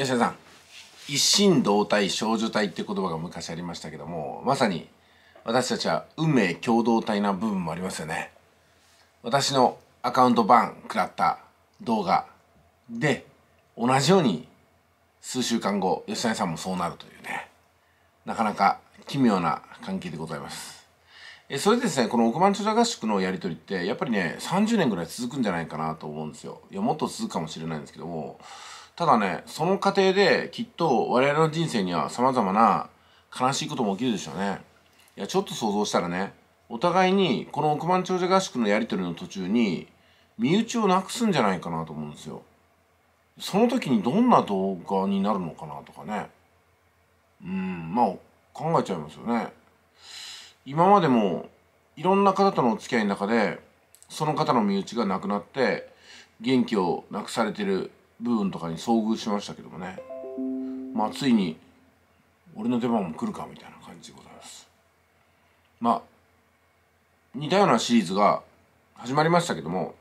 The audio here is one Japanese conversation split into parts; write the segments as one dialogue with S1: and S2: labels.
S1: 吉田さん一心同体少女体って言葉が昔ありましたけどもまさに私たちは運命共同体な部分もありますよね私のアカウントバン食らった動画で同じように数週間後吉谷さんもそうなるというねなかなか奇妙な関係でございますえそれでですねこの億万長者合宿のやり取りってやっぱりね30年ぐらい続くんじゃないかなと思うんですよいやもっと続くかもしれないんですけどもただね、その過程できっと我々の人生には様々な悲しいことも起きるでしょうね。いや、ちょっと想像したらね、お互いにこの億万長者合宿のやり取りの途中に身内をなくすんじゃないかなと思うんですよ。その時にどんな動画になるのかなとかね。うん、まあ考えちゃいますよね。今までもいろんな方とのお付き合いの中でその方の身内が亡くなって元気をなくされてる部分とかに遭遇しましたけどもねまあついに俺の出番も来るかみたいな感じでございますまあ似たようなシリーズが始まりましたけども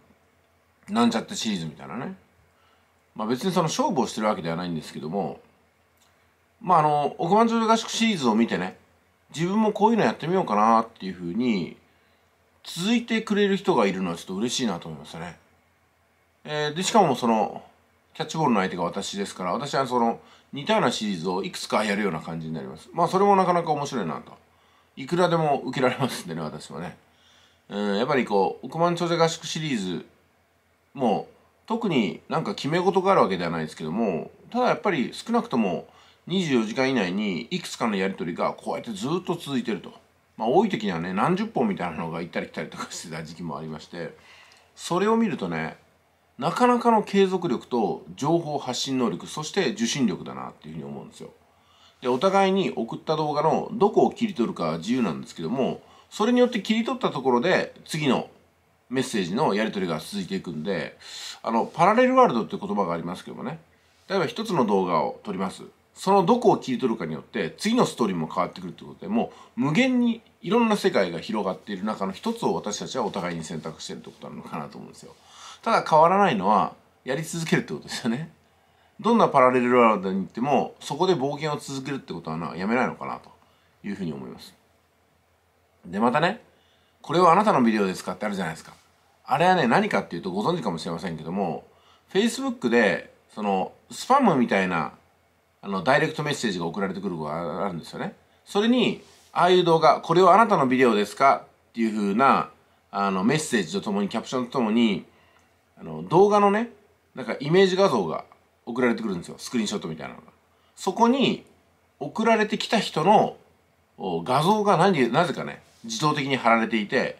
S1: なんちゃってシリーズみたいなねまあ別にその勝負をしてるわけではないんですけどもまああの億万長者合宿シリーズを見てね自分もこういうのやってみようかなっていうふうに続いてくれる人がいるのはちょっと嬉しいなと思いましたね。えー、でしかもそのキャッチボールの相手が私ですから、私はその似たようなシリーズをいくつかやるような感じになります。まあそれもなかなか面白いなと。いくらでも受けられますんでね、私はね。うん、やっぱりこう、億万長者合宿シリーズも特になんか決め事があるわけではないですけども、ただやっぱり少なくとも24時間以内にいくつかのやり取りがこうやってずっと続いてると。まあ多い時にはね、何十本みたいなのが行ったり来たりとかしてた時期もありまして、それを見るとね、なかなかの継続力と情報発信能力そして受信力だなっていうふうに思うんですよでお互いに送った動画のどこを切り取るかは自由なんですけどもそれによって切り取ったところで次のメッセージのやり取りが続いていくんであのパラレルワールドって言葉がありますけどもね例えば一つの動画を撮りますそのどこを切り取るかによって次のストーリーも変わってくるってことでもう無限にいろんな世界が広がっている中の一つを私たちはお互いに選択してるってことなのかなと思うんですよ。ただ変わらないのはやり続けるってことですよねどんなパラレルワールドに行ってもそこで冒険を続けるってことはなやめないのかなというふうに思いますでまたねこれはあなたのビデオですかってあるじゃないですかあれはね何かっていうとご存知かもしれませんけども Facebook でそのスパムみたいなあのダイレクトメッセージが送られてくるとがあるんですよねそれにああいう動画これはあなたのビデオですかっていうふうなあのメッセージとともにキャプションとともにあの動画のねなんかイメージ画像が送られてくるんですよスクリーンショットみたいなのがそこに送られてきた人の画像が何なぜかね自動的に貼られていて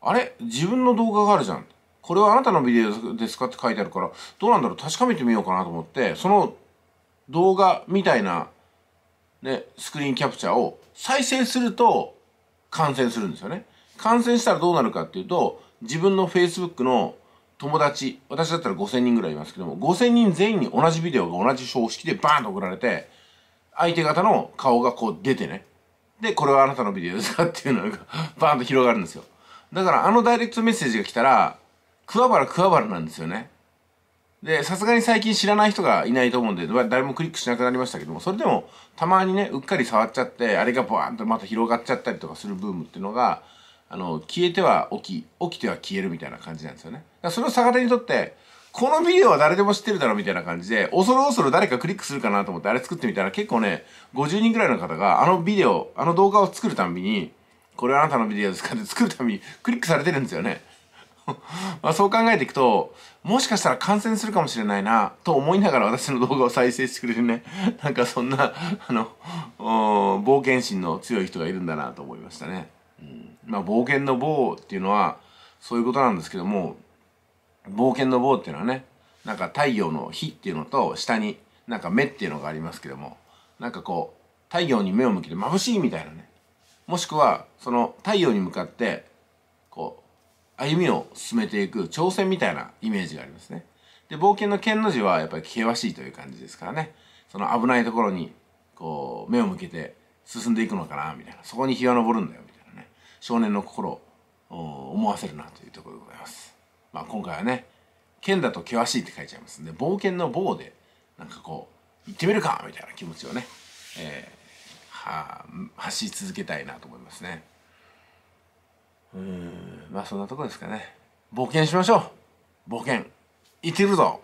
S1: あれ自分の動画があるじゃんこれはあなたのビデオですかって書いてあるからどうなんだろう確かめてみようかなと思ってその動画みたいな、ね、スクリーンキャプチャーを再生すると感染するんですよね。感染したらどうなるかっていうと自分の Facebook の友達、私だったら5000人ぐらいいますけども、5000人全員に同じビデオが同じ標識でバーンと送られて、相手方の顔がこう出てね。で、これはあなたのビデオですかっていうのが バーンと広がるんですよ。だからあのダイレクトメッセージが来たら、桑原桑原なんですよね。で、さすがに最近知らない人がいないと思うんで、誰もクリックしなくなりましたけども、それでもたまにね、うっかり触っちゃって、あれがバーンとまた広がっちゃったりとかするブームっていうのが、あの消えては起き起きては消えるみたいな感じなんですよねそれを逆手にとってこのビデオは誰でも知ってるだろみたいな感じで恐る恐る誰かクリックするかなと思ってあれ作ってみたら結構ね50人くらいの方があのビデオあの動画を作るたびにこれはあなたのビデオですかって作るたびにクリックされてるんですよね まあそう考えていくと、もしかしたら感染するかもしれないな、と思いながら私の動画を再生してくれるね、なんかそんな、あの、冒険心の強い人がいるんだなと思いましたね。まあ、冒険の棒っていうのはそういうことなんですけども冒険の棒っていうのはねなんか太陽の火っていうのと下になんか目っていうのがありますけどもなんかこう太陽に目を向けて眩しいみたいなねもしくはその太陽に向かってこう歩みを進めていく挑戦みたいなイメージがありますね。で冒険の剣の字はやっぱり険しいという感じですからねその危ないところにこう目を向けて進んでいくのかなみたいなそこに日は昇るんだよ少年の心を思わせるなというところでございます。まあ、今回はね「剣だと険しい」って書いちゃいますんで冒険の棒でなんかこう行ってみるかみたいな気持ちをね、えー、は走り続けたいなと思いますね。うんまあそんなとこですかね。冒険しましょう冒険行ってくるぞ